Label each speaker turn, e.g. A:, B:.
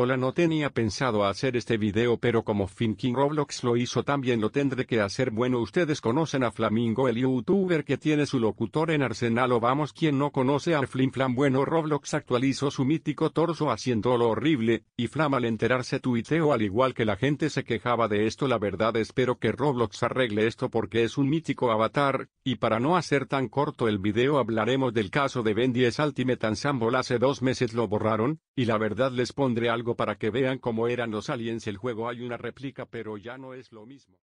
A: Hola no tenía pensado hacer este video pero como Finkin Roblox lo hizo también lo tendré que hacer bueno ustedes conocen a Flamingo el youtuber que tiene su locutor en Arsenal o vamos quien no conoce a Flim Flam bueno Roblox actualizó su mítico torso haciéndolo horrible, y Flam al enterarse tuiteó al igual que la gente se quejaba de esto la verdad espero que Roblox arregle esto porque es un mítico avatar, y para no hacer tan corto el video hablaremos del caso de Ben 10 Ultimate Ensemble hace dos meses lo borraron, y la verdad les pondré algo para que vean cómo eran los aliens el juego hay una réplica pero ya no es lo mismo.